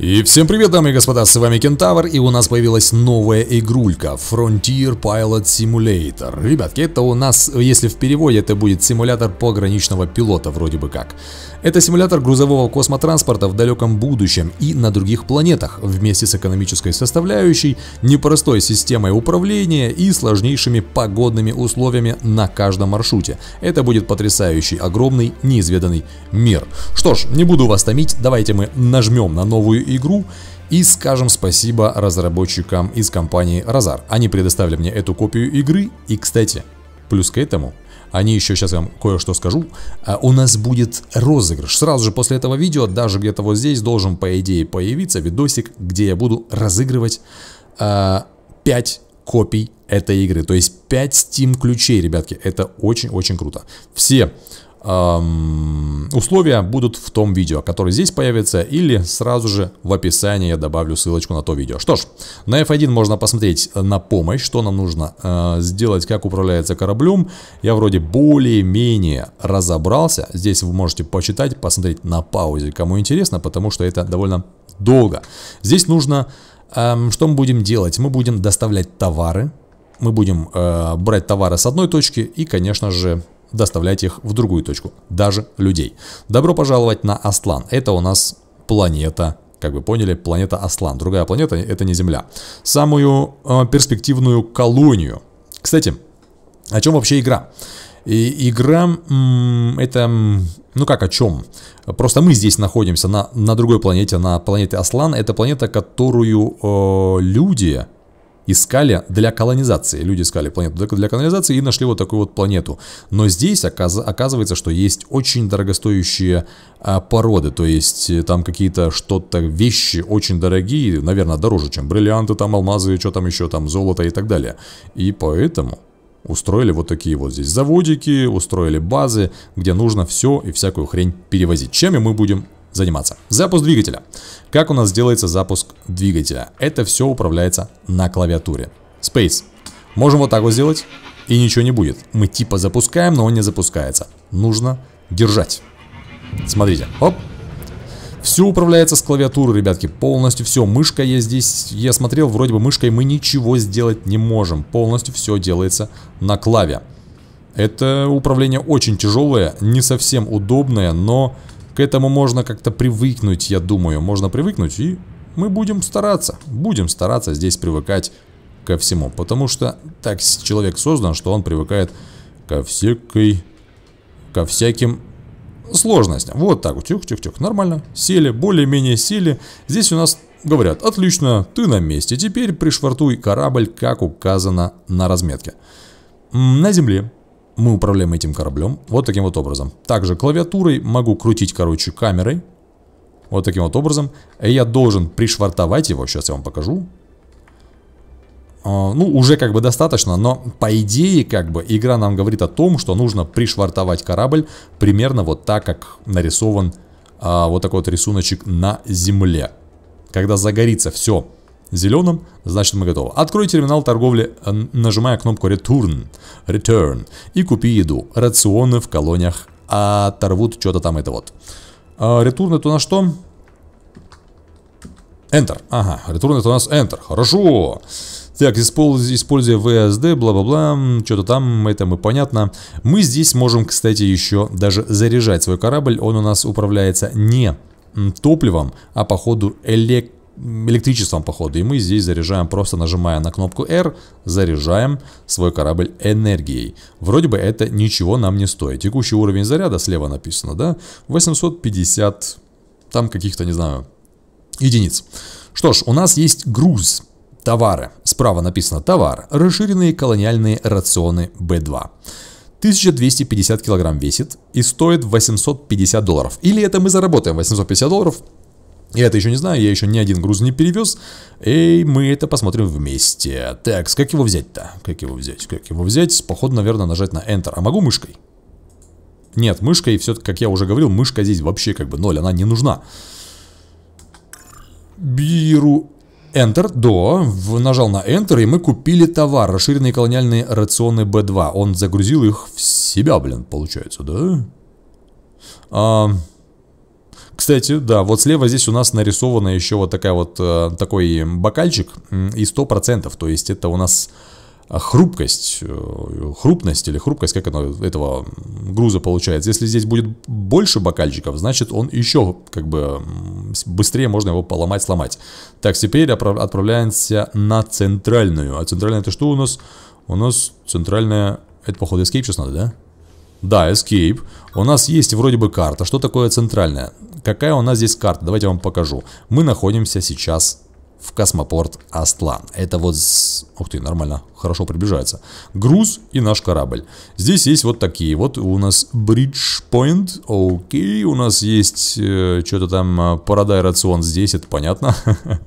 И всем привет, дамы и господа, с вами Кентавр, и у нас появилась новая игрулька Frontier Pilot Simulator. Ребятки, это у нас, если в переводе, это будет симулятор пограничного пилота, вроде бы как. Это симулятор грузового космотранспорта в далеком будущем и на других планетах, вместе с экономической составляющей, непростой системой управления и сложнейшими погодными условиями на каждом маршруте. Это будет потрясающий, огромный, неизведанный мир. Что ж, не буду вас томить, давайте мы нажмем на новую игру. И скажем спасибо разработчикам из компании Razar. Они предоставили мне эту копию игры. И, кстати, плюс к этому, они еще сейчас вам кое-что скажу. А, у нас будет розыгрыш. Сразу же после этого видео, даже где-то вот здесь, должен, по идее, появиться видосик, где я буду разыгрывать а, 5 копий этой игры. То есть 5 Steam ключей, ребятки. Это очень-очень круто. Все условия будут в том видео, которое здесь появится, или сразу же в описании я добавлю ссылочку на то видео. Что ж, на F1 можно посмотреть на помощь, что нам нужно э, сделать, как управляется кораблем. Я вроде более-менее разобрался. Здесь вы можете почитать, посмотреть на паузе, кому интересно, потому что это довольно долго. Здесь нужно... Эм, что мы будем делать? Мы будем доставлять товары. Мы будем э, брать товары с одной точки и, конечно же, доставлять их в другую точку, даже людей. Добро пожаловать на Аслан. Это у нас планета как вы поняли, планета Аслан. Другая планета — это не Земля. Самую э, перспективную колонию. Кстати, о чем вообще игра? И игра — это... Ну как, о чем? Просто мы здесь находимся на, на другой планете, на планете Аслан. Это планета, которую э, люди искали для колонизации. Люди искали планету только для колонизации и нашли вот такую вот планету. Но здесь оказывается, что есть очень дорогостоящие а, породы, то есть э, там какие-то что-то, вещи очень дорогие, наверное, дороже, чем бриллианты, там алмазы, что там еще, там золото и так далее. И поэтому устроили вот такие вот здесь заводики, устроили базы, где нужно все и всякую хрень перевозить. Чем и мы будем заниматься. Запуск двигателя. Как у нас делается запуск двигателя? Это все управляется на клавиатуре. Space. Можем вот так вот сделать, и ничего не будет. Мы типа запускаем, но он не запускается. Нужно держать. Смотрите. Оп. Все управляется с клавиатуры, ребятки, полностью все. Мышка я здесь, я смотрел, вроде бы мышкой мы ничего сделать не можем. Полностью все делается на клаве. Это управление очень тяжелое, не совсем удобное, но к этому можно как-то привыкнуть, я думаю. Можно привыкнуть, и мы будем стараться. Будем стараться здесь привыкать ко всему. Потому что так человек создан, что он привыкает ко всякой... Ко всяким сложностям. Вот так вот. Тюх-тюх-тюх. Нормально. Сели. Более-менее сели. Здесь у нас говорят, отлично, ты на месте. Теперь пришвартуй корабль, как указано на разметке. На земле мы управляем этим кораблем вот таким вот образом. Также клавиатурой могу крутить, короче, камерой. Вот таким вот образом. И я должен пришвартовать его. Сейчас я вам покажу. А, ну, уже как бы достаточно, но по идее как бы игра нам говорит о том, что нужно пришвартовать корабль примерно вот так, как нарисован а, вот такой вот рисуночек на земле. Когда загорится все зеленым, значит мы готовы. Открой терминал торговли, э, нажимая кнопку Return, Return и купи еду. Рационы в колониях оторвут что-то там это вот. А, Return это у нас что? Enter. Ага, Return это у нас Enter. Хорошо. Так, используя VSD, бла-бла-бла, что-то там, это мы понятно. Мы здесь можем, кстати, еще даже заряжать свой корабль. Он у нас управляется не топливом, а по ходу электро электричеством, походу. И мы здесь заряжаем, просто нажимая на кнопку R, заряжаем свой корабль энергией. Вроде бы это ничего нам не стоит. Текущий уровень заряда, слева написано, да, 850, там каких-то, не знаю, единиц. Что ж, у нас есть груз, товары. Справа написано товар, расширенные колониальные рационы B2. 1250 килограмм весит и стоит 850 долларов. Или это мы заработаем 850 долларов, я это еще не знаю, я еще ни один груз не перевез, и мы это посмотрим вместе. Так, как его взять-то? Как его взять? Как его взять? Походу, наверное, нажать на Enter. А могу мышкой? Нет, мышкой, все, как я уже говорил, мышка здесь вообще как бы ноль, она не нужна. Беру Enter, да, нажал на Enter, и мы купили товар, расширенные колониальные рационы B2. Он загрузил их в себя, блин, получается, да? А... Кстати, да, вот слева здесь у нас нарисована еще вот такая вот, э, такой бокальчик и 100%, то есть это у нас э, хрупкость, э, хрупность или хрупкость, как оно этого груза получается. Если здесь будет больше бокальчиков, значит он еще как бы быстрее можно его поломать, сломать. Так, теперь отправляемся на центральную. А центральная это что у нас? У нас центральная... Это походу escape сейчас надо, да? Да, escape. У нас есть вроде бы карта. Что такое центральная? Какая у нас здесь карта? Давайте я вам покажу. Мы находимся сейчас в космопорт Астлан. Это вот... Ух ты, нормально, хорошо приближается. Груз и наш корабль. Здесь есть вот такие. Вот у нас Bridgepoint, окей. У нас есть э, что-то там э, рацион здесь, это понятно.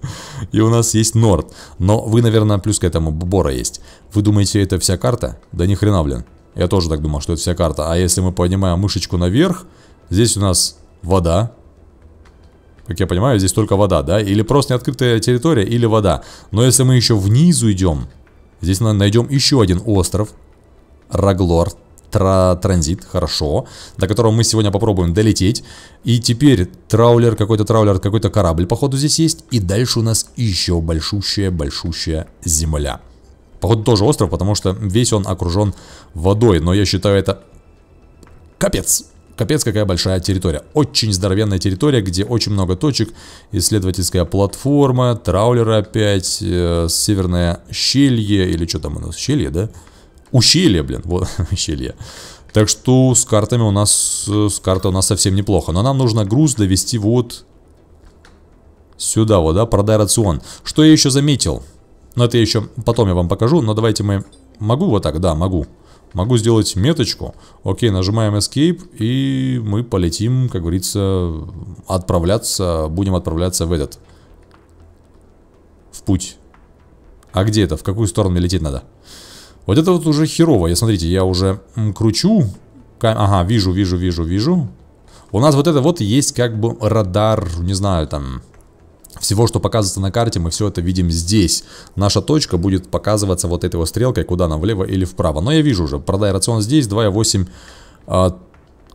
и у нас есть Норд. Но вы, наверное, плюс к этому Бора есть. Вы думаете, это вся карта? Да ни хрена, блин. Я тоже так думал, что это вся карта. А если мы поднимаем мышечку наверх, здесь у нас вода, как я понимаю, здесь только вода, да? Или просто неоткрытая территория, или вода. Но если мы еще внизу идем, здесь найдем еще один остров. Раглор. Тра транзит, хорошо, до которого мы сегодня попробуем долететь. И теперь траулер, какой-то траулер, какой-то корабль, походу, здесь есть. И дальше у нас еще большущая-большущая земля. Походу, тоже остров, потому что весь он окружен водой. Но я считаю, это капец. Капец, какая большая территория. Очень здоровенная территория, где очень много точек. Исследовательская платформа, траулер опять, э, северное щелье, или что там у нас, щелье, да? Ущелье, блин, вот, щелье. Так что с картами у нас, э, с картой у нас совсем неплохо. Но нам нужно груз довести вот сюда вот, да, продай рацион. Что я еще заметил? Но это я еще потом я вам покажу, но давайте мы... Могу вот так? Да, могу. Могу сделать меточку. Окей, нажимаем Escape, и мы полетим, как говорится, отправляться, будем отправляться в этот. В путь. А где это? В какую сторону мне лететь надо? Вот это вот уже херово. Я, смотрите, я уже кручу. Ага, вижу, вижу, вижу, вижу. У нас вот это вот есть как бы радар, не знаю, там всего, что показывается на карте, мы все это видим здесь. Наша точка будет показываться вот этой вот стрелкой, куда нам, влево или вправо. Но я вижу уже, продай рацион здесь, 2,8 а,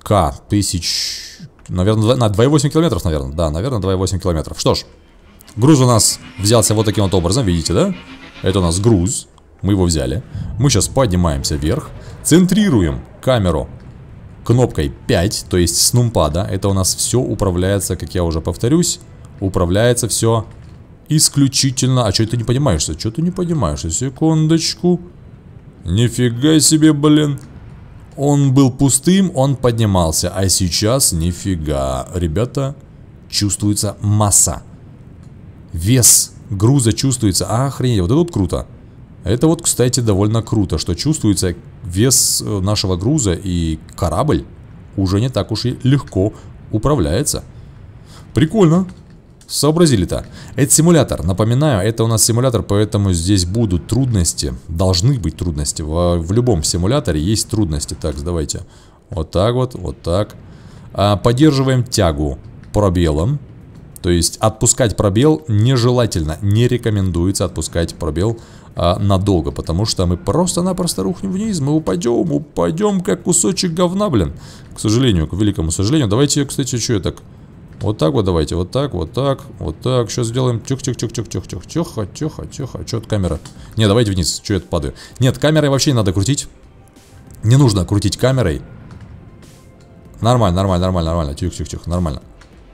к тысяч... Наверное, на 2,8 километров, наверное. Да, наверное, 2,8 километров. Что ж, груз у нас взялся вот таким вот образом, видите, да? Это у нас груз, мы его взяли. Мы сейчас поднимаемся вверх, центрируем камеру кнопкой 5, то есть с нумпада. Это у нас все управляется, как я уже повторюсь Управляется все исключительно... А что ты не понимаешься? Что ты не понимаешься? Секундочку. Нифига себе, блин. Он был пустым, он поднимался. А сейчас нифига. Ребята, чувствуется масса. Вес груза чувствуется. А, охренеть, вот это вот круто. Это вот, кстати, довольно круто, что чувствуется вес э, нашего груза и корабль уже не так уж и легко управляется. Прикольно. Сообразили-то? Это симулятор. Напоминаю, это у нас симулятор, поэтому здесь будут трудности. Должны быть трудности. В, в любом симуляторе есть трудности. Так, давайте. Вот так вот, вот так. А, поддерживаем тягу пробелом. То есть отпускать пробел нежелательно. Не рекомендуется отпускать пробел а, надолго, потому что мы просто-напросто рухнем вниз. Мы упадем, упадем как кусочек говна, блин. К сожалению, к великому сожалению. Давайте, кстати, что я так... Вот так вот давайте, вот так, вот так, вот так. Сейчас сделаем. Тихо, тихо, тихо, тихо, тихо, тихо, тихо, тихо, тихо. А Че это камера? Не, давайте вниз. что это падаю? Нет, камерой вообще не надо крутить. Не нужно крутить камерой. Нормально, нормально, нормально, нормально. Тихо, тихо, тихо, нормально.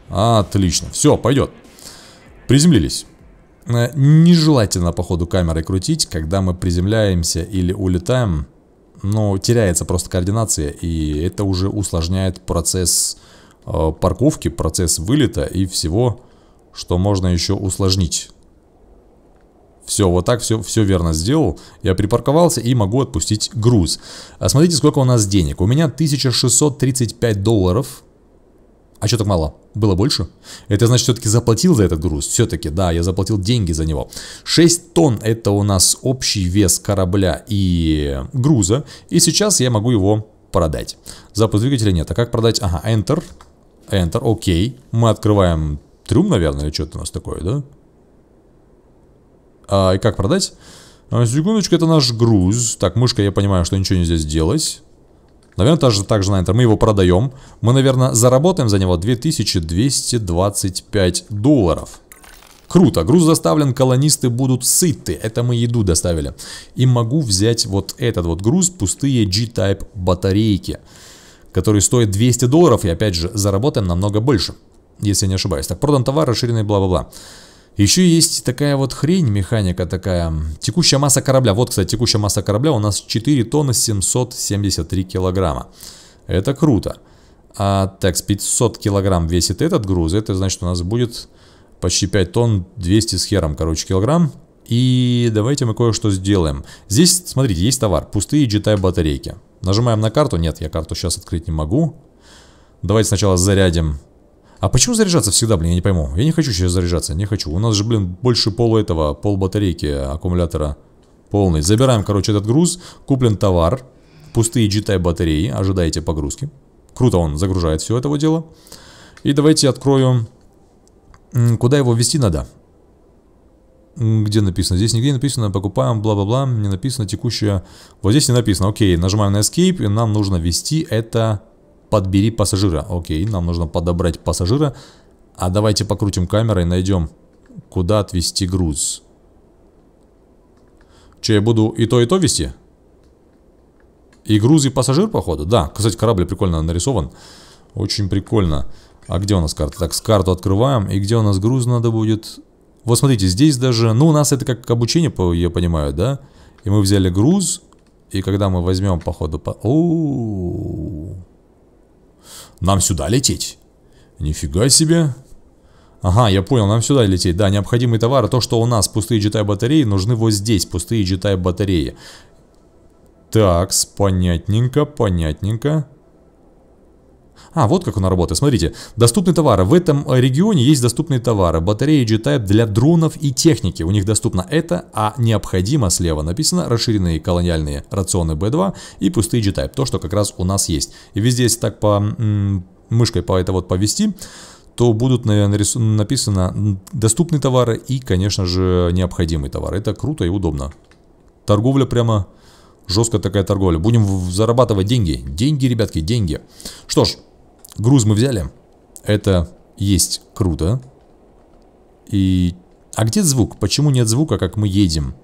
Отлично. Все, пойдет. Приземлились. Э, нежелательно, походу, камерой крутить, когда мы приземляемся или улетаем. Но теряется просто координация, и это уже усложняет процесс Э, парковки, процесс вылета и всего, что можно еще усложнить. Все, вот так все, все верно сделал. Я припарковался и могу отпустить груз. А смотрите, сколько у нас денег. У меня 1635 долларов. А что так мало? Было больше? Это значит, все-таки заплатил за этот груз. Все-таки, да, я заплатил деньги за него. 6 тонн это у нас общий вес корабля и груза. И сейчас я могу его продать. Запуск двигателя нет. А как продать? Ага, Enter. Enter, окей. Мы открываем трюм, наверное, или что-то у нас такое, да? А, и как продать? А, секундочку, это наш груз. Так, мышка, я понимаю, что ничего нельзя сделать. Наверное, также, также на Enter. Мы его продаем. Мы, наверное, заработаем за него 2225 долларов. Круто, груз доставлен, колонисты будут сыты. Это мы еду доставили. И могу взять вот этот вот груз, пустые G-Type батарейки который стоит 200 долларов и опять же заработаем намного больше, если я не ошибаюсь. Так, продан товар, расширенный, бла-бла-бла. Еще есть такая вот хрень, механика такая. Текущая масса корабля. Вот, кстати, текущая масса корабля у нас 4 тонны 773 килограмма. Это круто. А так, 500 килограмм весит этот груз. Это значит у нас будет почти 5 тонн 200 с хером, короче, килограмм. И давайте мы кое-что сделаем. Здесь, смотрите, есть товар. Пустые джитай батарейки. Нажимаем на карту. Нет, я карту сейчас открыть не могу. Давайте сначала зарядим. А почему заряжаться всегда, блин, я не пойму. Я не хочу сейчас заряжаться, не хочу. У нас же, блин, больше пола этого, пол батарейки аккумулятора полный. Забираем, короче, этот груз. Куплен товар. Пустые g батареи. Ожидайте погрузки. Круто он загружает все этого дела. И давайте открою... Куда его вести надо? где написано? Здесь нигде не написано «покупаем», бла-бла-бла, не написано Текущее. Вот здесь не написано. Окей, нажимаем на Escape, и нам нужно ввести это «подбери пассажира». Окей, нам нужно подобрать пассажира. А давайте покрутим камерой, найдем, куда отвести груз. Че, я буду и то, и то вести? И груз, и пассажир, походу? Да, кстати, корабль прикольно нарисован. Очень прикольно. А где у нас карта? Так, с карту открываем. И где у нас груз надо будет вот смотрите, здесь даже, ну у нас это как обучение, я понимаю, да? И мы взяли груз, и когда мы возьмем, походу, по... О -о -о Нам сюда лететь? Нифига себе. Ага, я понял, нам сюда лететь. Да, необходимые товары. То, что у нас пустые джетай батареи, нужны вот здесь, пустые джетай батареи. Так, понятненько, понятненько. А, вот как она работает. Смотрите, доступные товары. В этом э, регионе есть доступные товары. Батареи G-Type для дронов и техники. У них доступно это, а необходимо слева написано расширенные колониальные рационы B2 и пустые G-Type. То, что как раз у нас есть. И везде, если так по мышкой по это вот повести, то будут наверное написано доступные товары и, конечно же, необходимые товары. Это круто и удобно. Торговля прямо жесткая такая торговля. Будем зарабатывать деньги. Деньги, ребятки, деньги. Что ж, Груз мы взяли. Это есть круто. И... А где звук? Почему нет звука, как мы едем?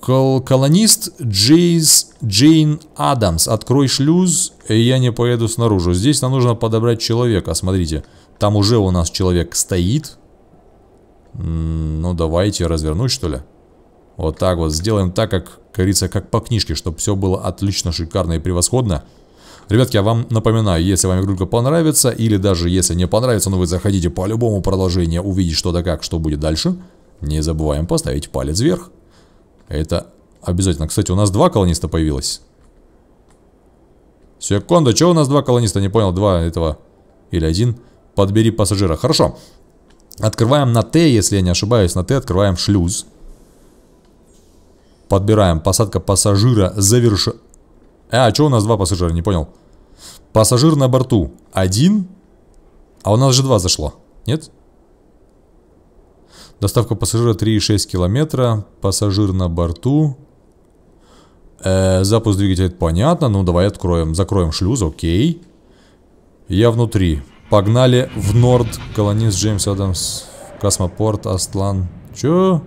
Кол колонист Джейс... Джейн Адамс. Открой шлюз, и я не поеду снаружи. Здесь нам нужно подобрать человека. Смотрите, там уже у нас человек стоит. Ну, давайте развернуть, что ли. Вот так вот. Сделаем так, как, как говорится, как по книжке, чтобы все было отлично, шикарно и превосходно. Ребятки, я а вам напоминаю, если вам игрушка понравится, или даже если не понравится, но ну вы заходите по любому продолжению увидеть что то как, что будет дальше, не забываем поставить палец вверх. Это обязательно. Кстати, у нас два колониста появилось. Секунду, что у нас два колониста? Не понял, два этого или один. Подбери пассажира. Хорошо. Открываем на Т, если я не ошибаюсь, на Т открываем шлюз. Подбираем посадка пассажира заверш... Э, а, что у нас два пассажира, не понял. Пассажир на борту один, а у нас же два зашло, нет? Доставка пассажира 3,6 километра, пассажир на борту. Э, запуск двигателя, это понятно, ну давай откроем, закроем шлюз, окей. Я внутри. Погнали в Норд, колонист Джеймс Адамс, Космопорт, Астлан. Чё?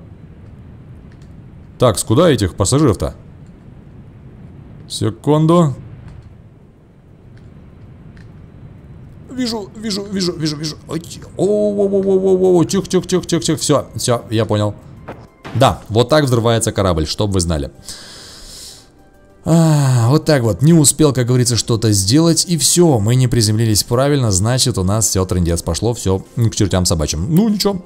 Так, с куда этих пассажиров-то? Секунду. Вижу, вижу, вижу, вижу, вижу. О-о-о-о-о-о-о. Тихо, тихо, тихо, тихо, тихо. Все, все, я понял. Да, вот так взрывается корабль, чтобы вы знали. А, вот так вот, не успел, как говорится, что-то сделать, и все, мы не приземлились правильно, значит у нас все трендец пошло, все к чертям собачьим. Ну ничего.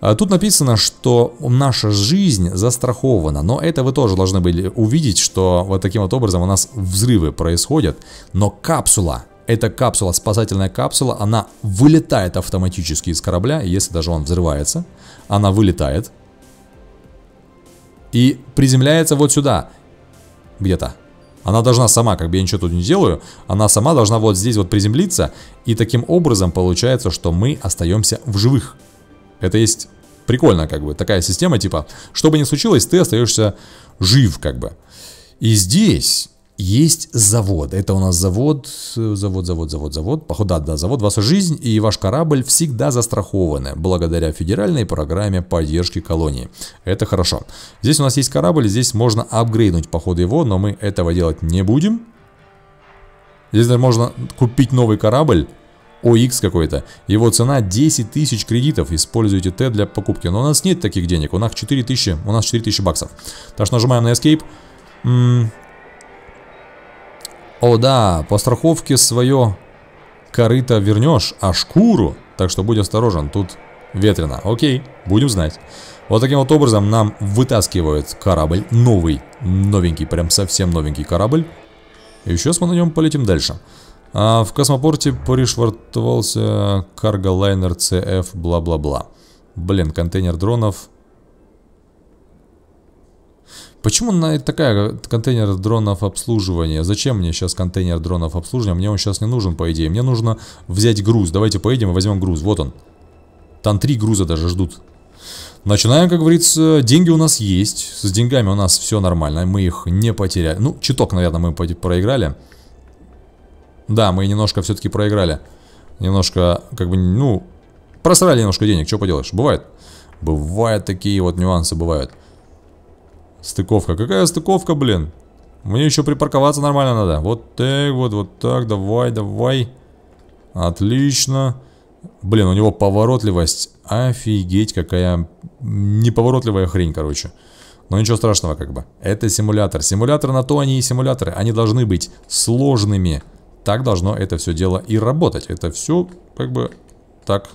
А тут написано, что наша жизнь застрахована, но это вы тоже должны были увидеть, что вот таким вот образом у нас взрывы происходят, но капсула, эта капсула, спасательная капсула, она вылетает автоматически из корабля, если даже он взрывается, она вылетает и приземляется вот сюда, где-то. Она должна сама, как бы я ничего тут не делаю, она сама должна вот здесь вот приземлиться, и таким образом получается, что мы остаемся в живых. Это есть прикольно, как бы, такая система, типа, что бы ни случилось, ты остаешься жив, как бы. И здесь есть завод. Это у нас завод, завод, завод, завод, завод. Походу, да, да, завод. Ваша жизнь и ваш корабль всегда застрахованы благодаря федеральной программе поддержки колонии. Это хорошо. Здесь у нас есть корабль, здесь можно апгрейднуть походу его, но мы этого делать не будем. Здесь даже можно купить новый корабль OX какой-то. Его цена 10 тысяч кредитов. Используйте Т для покупки. Но у нас нет таких денег. У нас 4 тысячи, у нас 4 тысячи баксов. Так что нажимаем на Escape. М -м О, да, по страховке свое корыто вернешь, а шкуру. Так что будь осторожен, тут ветрено. Окей, будем знать. Вот таким вот образом нам вытаскивают корабль. Новый, новенький, прям совсем новенький корабль. И сейчас мы на нем полетим дальше. А в космопорте пришвартовался карголайнер CF бла-бла-бла. Блин, контейнер дронов. Почему на такая контейнер дронов обслуживания? Зачем мне сейчас контейнер дронов обслуживания? Мне он сейчас не нужен, по идее. Мне нужно взять груз. Давайте поедем и возьмем груз. Вот он. Там три груза даже ждут. Начинаем, как говорится, деньги у нас есть. С деньгами у нас все нормально, мы их не потеряли. Ну, читок, наверное, мы проиграли. Да, мы немножко все-таки проиграли. Немножко, как бы, ну, просрали немножко денег, что поделаешь. Бывает. Бывают такие вот нюансы, бывают. Стыковка. Какая стыковка, блин? Мне еще припарковаться нормально надо. Вот так вот, вот так. Давай, давай. Отлично. Блин, у него поворотливость. Офигеть, какая неповоротливая хрень, короче. Но ничего страшного, как бы. Это симулятор. Симулятор на то они и симуляторы. Они должны быть сложными так должно это все дело и работать. Это все как бы так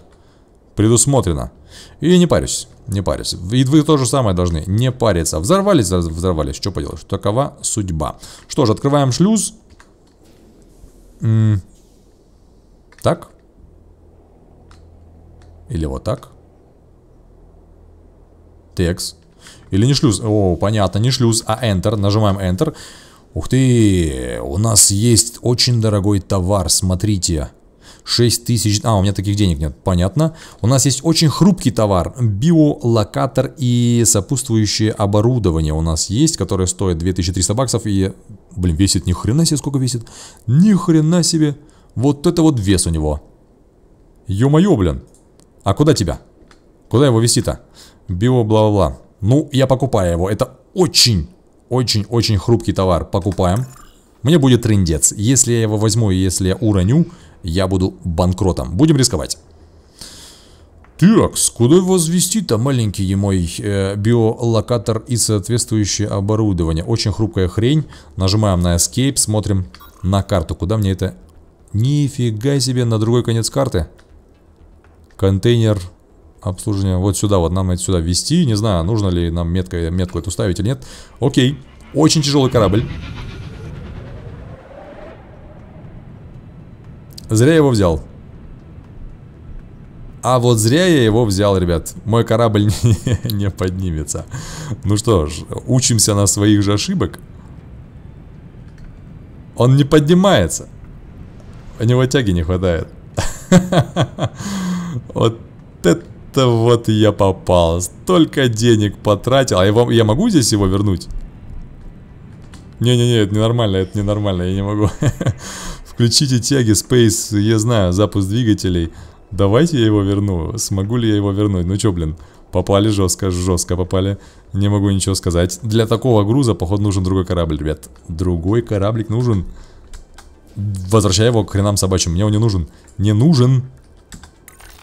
предусмотрено. И не парюсь, не парюсь. И вы тоже самое должны, не париться. Взорвались, взорвались, что поделаешь. Такова судьба. Что ж, открываем шлюз. -м так? Или вот так? Текс. Или не шлюз. О, понятно, не шлюз, а Enter. Нажимаем Enter. «Ух ты! У нас есть очень дорогой товар, смотрите!» 6 тысяч... А, у меня таких денег нет, понятно. У нас есть очень хрупкий товар. Биолокатор и сопутствующее оборудование у нас есть, которое стоит 2300 баксов и... Блин, весит ни хрена себе, сколько весит? Ни хрена себе! Вот это вот вес у него. Ё-моё, блин! А куда тебя? Куда его вести-то? Био-бла-бла-бла. Ну, я покупаю его. Это очень очень-очень хрупкий товар. Покупаем. Мне будет трендец. Если я его возьму и если я уроню, я буду банкротом. Будем рисковать. Так, куда возвести-то маленький мой э, биолокатор и соответствующее оборудование? Очень хрупкая хрень. Нажимаем на Escape, смотрим на карту. Куда мне это? Нифига себе, на другой конец карты. Контейнер обслуживания. Вот сюда вот нам это сюда вести. Не знаю, нужно ли нам метка, метку эту ставить или нет. Окей. Очень тяжелый корабль. Зря я его взял. А вот зря я его взял, ребят. Мой корабль не, не поднимется. Ну что ж, учимся на своих же ошибок. Он не поднимается. У него тяги не хватает. Вот это вот я попал. Столько денег потратил. А я, вам, я могу здесь его вернуть? Не-не-не, это ненормально, это ненормально, я не могу. Включите тяги, Space, я знаю, запуск двигателей. Давайте я его верну. Смогу ли я его вернуть? Ну чё, блин, попали жестко, жестко попали. Не могу ничего сказать. Для такого груза, походу, нужен другой корабль, ребят. Другой кораблик нужен. Возвращай его к хренам собачьим. Мне он не нужен. Не нужен.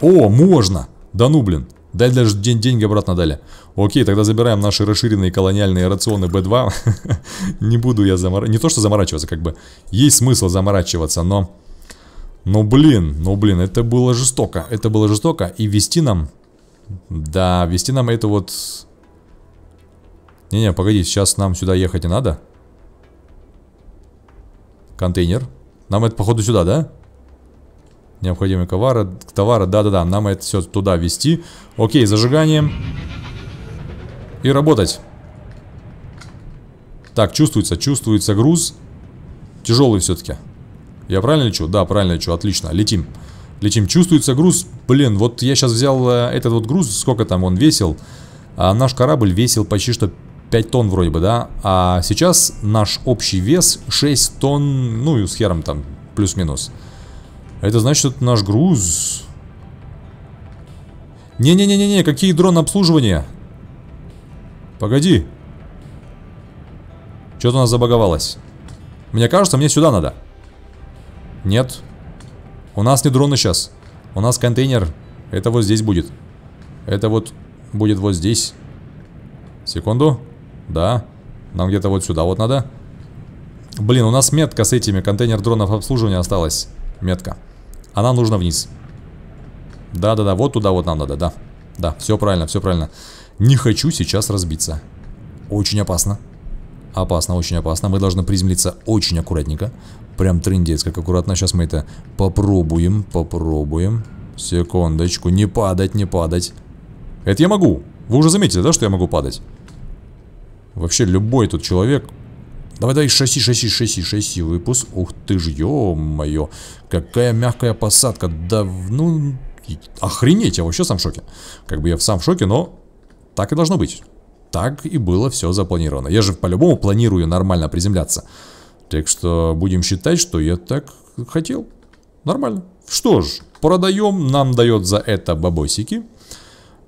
О, можно! Да ну блин. Дай даже день деньги обратно дали. Окей, тогда забираем наши расширенные колониальные рационы B2. Не буду я заморачиваться. Не то, что заморачиваться, как бы. Есть смысл заморачиваться, но... Ну блин, ну блин, это было жестоко. Это было жестоко. И вести нам... Да, вести нам это вот... Не-не, погоди, сейчас нам сюда ехать не надо. Контейнер. Нам это, походу, сюда, да? необходимые товары. Товары, да-да-да, нам это все туда вести. Окей, зажигание. И работать. Так, чувствуется, чувствуется груз. Тяжелый все-таки. Я правильно лечу? Да, правильно лечу, отлично, летим. Летим, чувствуется груз. Блин, вот я сейчас взял э, этот вот груз, сколько там он весил. А наш корабль весил почти что 5 тонн вроде бы, да? А сейчас наш общий вес 6 тонн, ну и с хером там, плюс-минус. Это значит, это наш груз. Не-не-не-не, какие дроны обслуживания? Погоди. Что-то у нас забаговалось. Мне кажется, мне сюда надо. Нет. У нас не дроны сейчас. У нас контейнер. Это вот здесь будет. Это вот будет вот здесь. Секунду. Да. Нам где-то вот сюда вот надо. Блин, у нас метка с этими. Контейнер дронов обслуживания осталась. Метка. А нам нужно вниз. Да-да-да, вот туда вот нам надо, да. Да, все правильно, все правильно. Не хочу сейчас разбиться. Очень опасно. Опасно, очень опасно. Мы должны приземлиться очень аккуратненько. Прям трындец, как аккуратно. Сейчас мы это попробуем, попробуем. Секундочку, не падать, не падать. Это я могу. Вы уже заметили, да, что я могу падать? Вообще любой тут человек Давай, давай, шасси, шасси, шасси, шасси, выпуск. Ух ты ж, ё-моё. Какая мягкая посадка. Да, ну, охренеть, я вообще сам в шоке. Как бы я сам в шоке, но так и должно быть. Так и было все запланировано. Я же по-любому планирую нормально приземляться. Так что будем считать, что я так хотел. Нормально. Что ж, продаем, нам дает за это бабосики.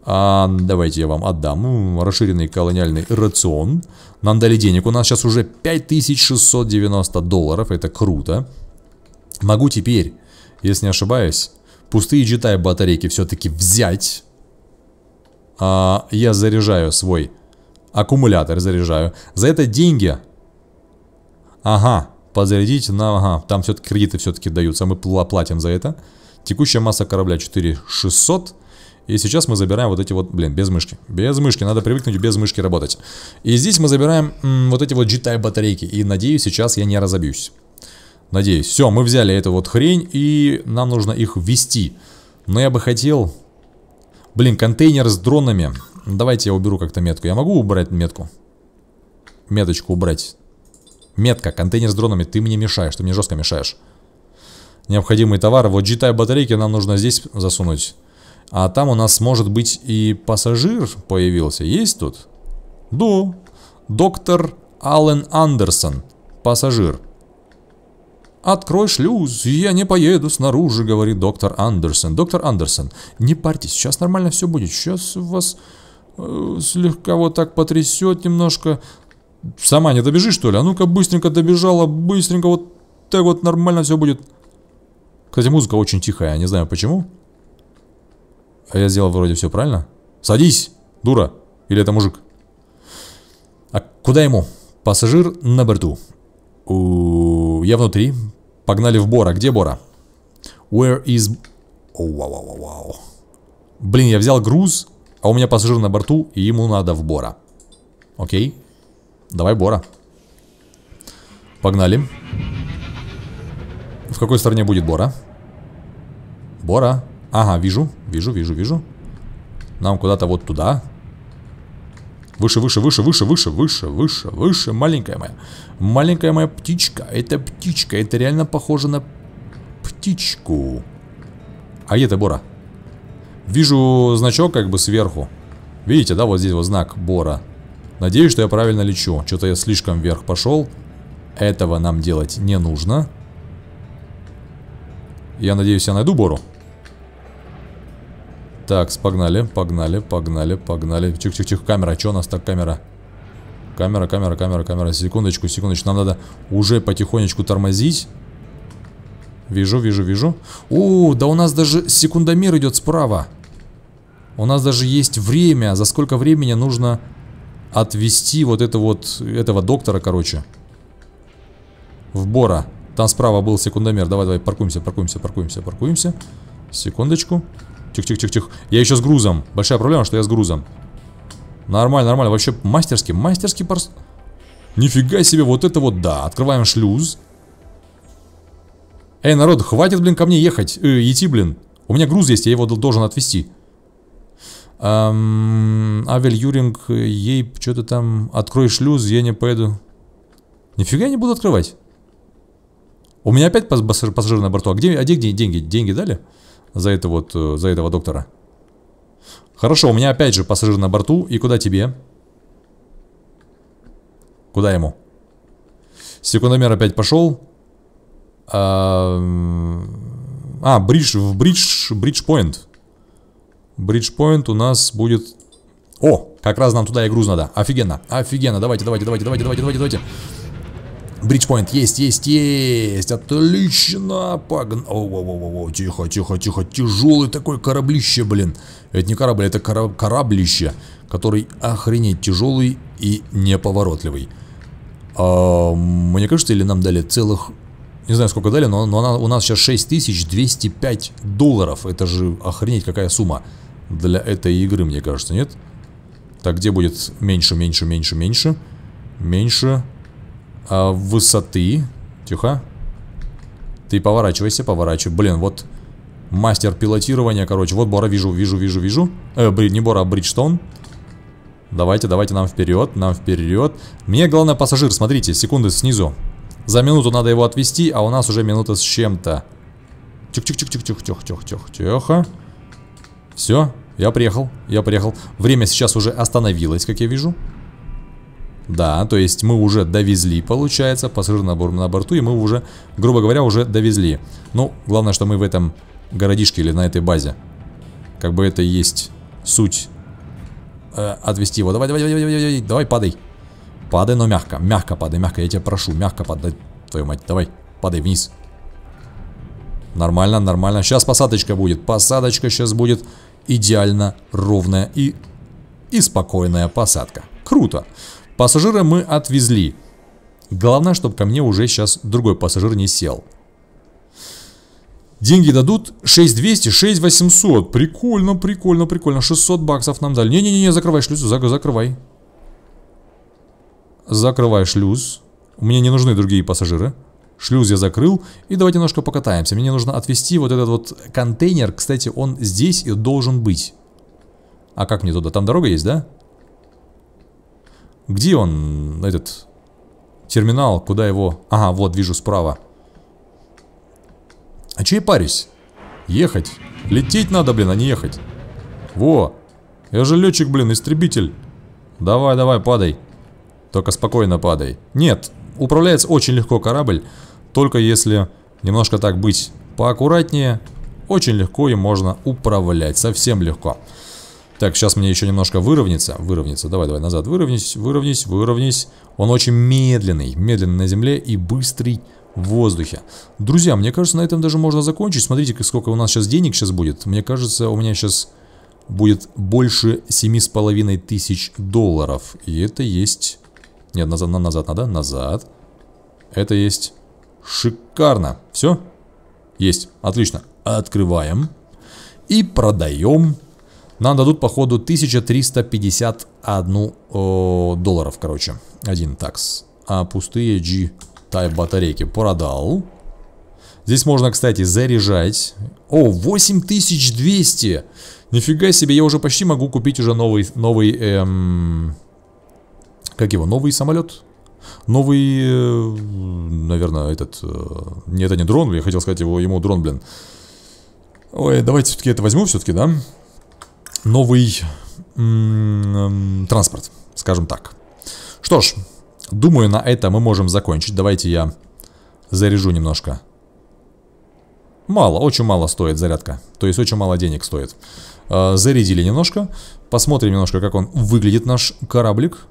А, давайте я вам отдам расширенный колониальный рацион. Нам дали денег. У нас сейчас уже 5690 долларов. Это круто. Могу теперь, если не ошибаюсь, пустые джетай батарейки все-таки взять. А, я заряжаю свой аккумулятор. Заряжаю. За это деньги... Ага, подзарядить на... Ага, там все-таки кредиты все-таки даются. Мы платим за это. Текущая масса корабля 4600. И сейчас мы забираем вот эти вот, блин, без мышки. Без мышки, надо привыкнуть без мышки работать. И здесь мы забираем м, вот эти вот GTI батарейки. И надеюсь, сейчас я не разобьюсь. Надеюсь. Все, мы взяли эту вот хрень, и нам нужно их ввести. Но я бы хотел... Блин, контейнер с дронами. Давайте я уберу как-то метку. Я могу убрать метку? Меточку убрать. Метка, контейнер с дронами. Ты мне мешаешь, ты мне жестко мешаешь. Необходимые товары. Вот GTI батарейки нам нужно здесь засунуть. А там у нас, может быть, и пассажир появился. Есть тут? Да. Доктор Аллен Андерсон. Пассажир. «Открой шлюз, я не поеду снаружи», — говорит доктор Андерсон. «Доктор Андерсон, не парьтесь, сейчас нормально все будет. Сейчас вас э, слегка вот так потрясет немножко. Сама не добежи что ли? А ну-ка, быстренько добежала, быстренько вот так вот нормально все будет». Кстати, музыка очень тихая, не знаю почему. А я сделал вроде все правильно. Садись, дура. Или это мужик? А куда ему? Пассажир на борту. У... Я внутри. Погнали в Бора. Где Бора? Where is... Оу, вау, вау, вау. вау. Блин, я взял груз, а у меня пассажир на борту, и ему надо в Бора. Окей. Давай Бора. Погнали. В какой стороне будет Бора? Бора. Ага, вижу, вижу, вижу, вижу. Нам куда-то вот туда. Выше, выше, выше, выше, выше, выше, выше, выше, маленькая моя. Маленькая моя птичка. Это птичка. Это реально похоже на птичку. А где ты, Бора? Вижу значок как бы сверху. Видите, да, вот здесь вот знак Бора. Надеюсь, что я правильно лечу. Что-то я слишком вверх пошел. Этого нам делать не нужно. Я надеюсь, я найду Бору. Так, погнали, погнали, погнали, погнали. Чих-чих-чих, камера, что у нас так камера? Камера, камера, камера, камера. Секундочку, секундочку. Нам надо уже потихонечку тормозить. Вижу, вижу, вижу. О, да у нас даже секундомер идет справа. У нас даже есть время. За сколько времени нужно отвести вот это вот, этого доктора, короче. В Бора. Там справа был секундомер. Давай, давай, паркуемся, паркуемся, паркуемся, паркуемся. Секундочку. Тих, тих, тих, тих. Я еще с грузом. Большая проблема, что я с грузом. Нормально, нормально. Вообще мастерски, мастерски парс... Нифига себе, вот это вот да. Открываем шлюз. Эй, народ, хватит, блин, ко мне ехать. Э, идти, блин. У меня груз есть, я его должен отвезти. Эм, Авель Юринг, ей что-то там... Открой шлюз, я не поеду. Нифига я не буду открывать. У меня опять пассажир на борту. А где, а где деньги? Деньги дали? за это вот, э, за этого доктора. Хорошо, у меня опять же пассажир на борту. И куда тебе? Куда ему? Секундомер опять пошел. А, а бридж, в бридж, бридж-поинт. Бридж-поинт у нас будет... О, как раз нам туда и груз надо. Офигенно, офигенно. Давайте, давайте, давайте, давайте, давайте, давайте. Бриджпоинт есть, есть, есть. Отлично. Погнал. О, о, о, тихо, тихо, тихо. Тяжелый такой кораблище, блин. Это не корабль, это кора кораблище, который охренеть тяжелый и неповоротливый. А, мне кажется, или нам дали целых... Не знаю, сколько дали, но, но она, у нас сейчас 6205 долларов. Это же охренеть какая сумма для этой игры, мне кажется, нет? Так, где будет меньше, меньше, меньше, меньше? Меньше а, высоты. Тихо. Ты поворачивайся, поворачивай. Блин, вот мастер пилотирования, короче. Вот Бора, вижу, вижу, вижу, вижу. Э, бри, не Бора, а Бриджтон. Давайте, давайте, нам вперед, нам вперед. Мне главное пассажир, смотрите, секунды снизу. За минуту надо его отвести, а у нас уже минута с чем-то. Тихо-тихо-тихо-тихо-тихо-тихо-тихо-тихо. Все, я приехал, я приехал. Время сейчас уже остановилось, как я вижу. Да, то есть мы уже довезли, получается, пассажир на, бор на борту, и мы уже, грубо говоря, уже довезли. Ну, главное, что мы в этом городишке или на этой базе. Как бы это и есть суть э, отвезти его. Давай, давай, давай, давай, давай, давай, падай. Падай, но мягко, мягко падай, мягко, я тебя прошу, мягко падай, твою мать, давай, падай вниз. Нормально, нормально. Сейчас посадочка будет. Посадочка сейчас будет идеально ровная и, и спокойная посадка. Круто. Пассажира мы отвезли. Главное, чтобы ко мне уже сейчас другой пассажир не сел. Деньги дадут 6200, 6800. Прикольно, прикольно, прикольно. 600 баксов нам дали. Не-не-не, закрывай шлюз, зак закрывай. Закрывай шлюз. Мне не нужны другие пассажиры. Шлюз я закрыл. И давайте немножко покатаемся. Мне нужно отвезти вот этот вот контейнер. Кстати, он здесь и должен быть. А как мне туда? Там дорога есть, да? Где он, этот терминал? Куда его? Ага, вот, вижу справа. А че я парюсь? Ехать. Лететь надо, блин, а не ехать. Во. Я же летчик, блин, истребитель. Давай, давай, падай. Только спокойно падай. Нет, управляется очень легко корабль. Только если немножко так быть поаккуратнее, очень легко и можно управлять. Совсем Легко. Так, сейчас мне еще немножко выровняться. Выровняться. Давай, давай, назад. Выровнись, выровнись, выровнись. Он очень медленный. Медленный на земле и быстрый в воздухе. Друзья, мне кажется, на этом даже можно закончить. Смотрите, сколько у нас сейчас денег сейчас будет. Мне кажется, у меня сейчас будет больше 7,5 тысяч долларов. И это есть... Нет, назад, назад надо. Назад. Это есть... Шикарно. Все? Есть. Отлично. Открываем. И продаем нам дадут, походу, 1351 о, долларов, короче. Один такс. А пустые G Type батарейки продал. Здесь можно, кстати, заряжать. О, 8200! Нифига себе, я уже почти могу купить уже новый... новый эм... Как его? Новый самолет? Новый, э, наверное, этот... Э, не, это не дрон, я хотел сказать его, ему дрон, блин. Ой, давайте все-таки это возьму все-таки, да? новый транспорт, скажем так. Что ж, думаю, на это мы можем закончить. Давайте я заряжу немножко. Мало, очень мало стоит зарядка. То есть очень мало денег стоит. Э, зарядили немножко. Посмотрим немножко, как он выглядит, наш кораблик.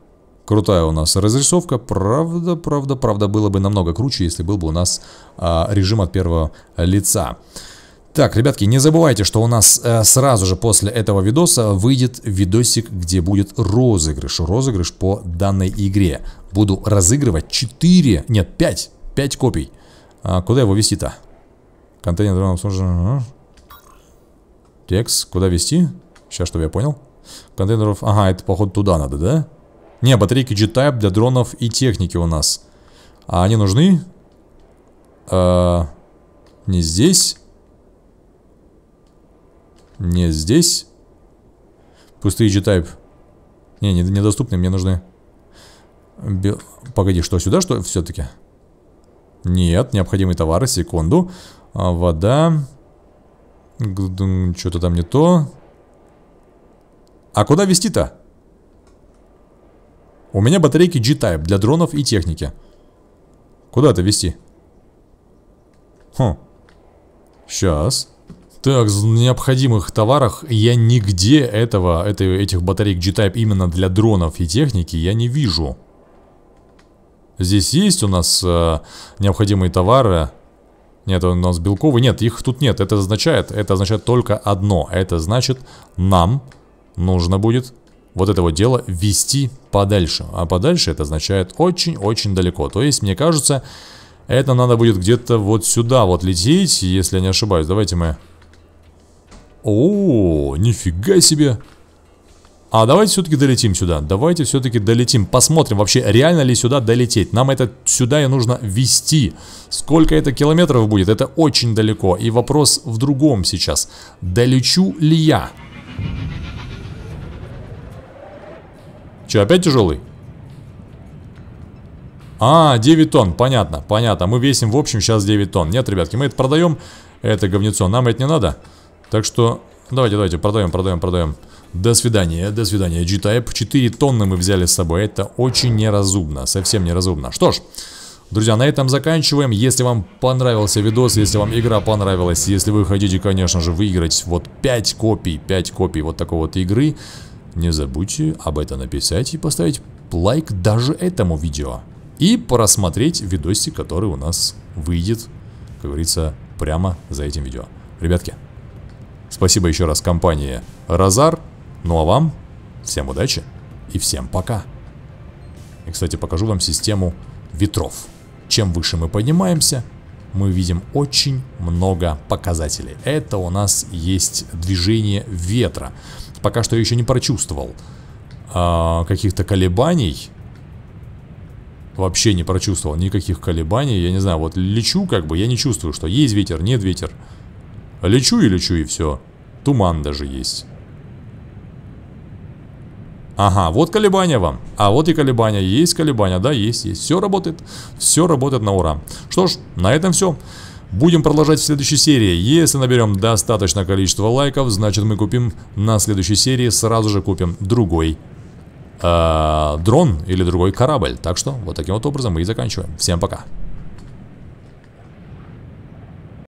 Крутая у нас разрисовка. Правда, правда, правда, было бы намного круче, если был бы у нас а, режим от первого лица. Так, ребятки, не забывайте, что у нас э, сразу же после этого видоса выйдет видосик, где будет розыгрыш. Розыгрыш по данной игре. Буду разыгрывать 4, нет, 5, 5 копий. А куда его вести-то? Контейнер дрона обслуживания. Текст, куда вести? Сейчас, чтобы я понял. Контейнеров, ага, это походу туда надо, да? Не, батарейки G-Type для дронов и техники у нас. А они нужны? Э не здесь. Не здесь. Пустые G-Type. Не, не, недоступны, мне нужны... Бе... Погоди, что, сюда, что все-таки? Нет, необходимые товары, секунду. А, вода. Что-то там не то. А куда вести-то? У меня батарейки G-Type для дронов и техники. Куда это вести? Хм. Сейчас. Так, необходимых товарах я нигде этого, это, этих батареек G-Type именно для дронов и техники я не вижу. Здесь есть у нас э, необходимые товары. Нет, у нас белковые. Нет, их тут нет. Это означает, это означает только одно. Это значит, нам нужно будет вот это вот дело вести подальше. А подальше это означает очень-очень далеко. То есть, мне кажется, это надо будет где-то вот сюда вот лететь, если я не ошибаюсь. Давайте мы о, нифига себе. А давайте все-таки долетим сюда. Давайте все-таки долетим. Посмотрим вообще, реально ли сюда долететь. Нам это сюда и нужно вести. Сколько это километров будет? Это очень далеко. И вопрос в другом сейчас. Долечу ли я? Че, опять тяжелый? А, 9 тонн, понятно, понятно. Мы весим в общем сейчас 9 тонн. Нет, ребятки, мы это продаем, это говнецо. Нам это не надо. Так что, давайте, давайте, продаем, продаем, продаем. До свидания, до свидания. G-Type 4 тонны мы взяли с собой. Это очень неразумно, совсем неразумно. Что ж, друзья, на этом заканчиваем. Если вам понравился видос, если вам игра понравилась, если вы хотите, конечно же, выиграть вот 5 копий, 5 копий вот такой вот игры, не забудьте об этом написать и поставить лайк даже этому видео. И просмотреть видосик, который у нас выйдет, как говорится, прямо за этим видео. Ребятки, Спасибо еще раз компании Розар. Ну а вам всем удачи и всем пока. И, кстати, покажу вам систему ветров. Чем выше мы поднимаемся, мы видим очень много показателей. Это у нас есть движение ветра. Пока что я еще не прочувствовал э, каких-то колебаний. Вообще не прочувствовал никаких колебаний. Я не знаю, вот лечу как бы, я не чувствую, что есть ветер, нет ветер. Лечу и лечу, и все. Туман даже есть. Ага, вот колебания вам. А вот и колебания. Есть колебания, да, есть, есть. Все работает. Все работает на ура. Что ж, на этом все. Будем продолжать в следующей серии. Если наберем достаточное количество лайков, значит мы купим на следующей серии, сразу же купим другой э, дрон или другой корабль. Так что вот таким вот образом мы и заканчиваем. Всем пока.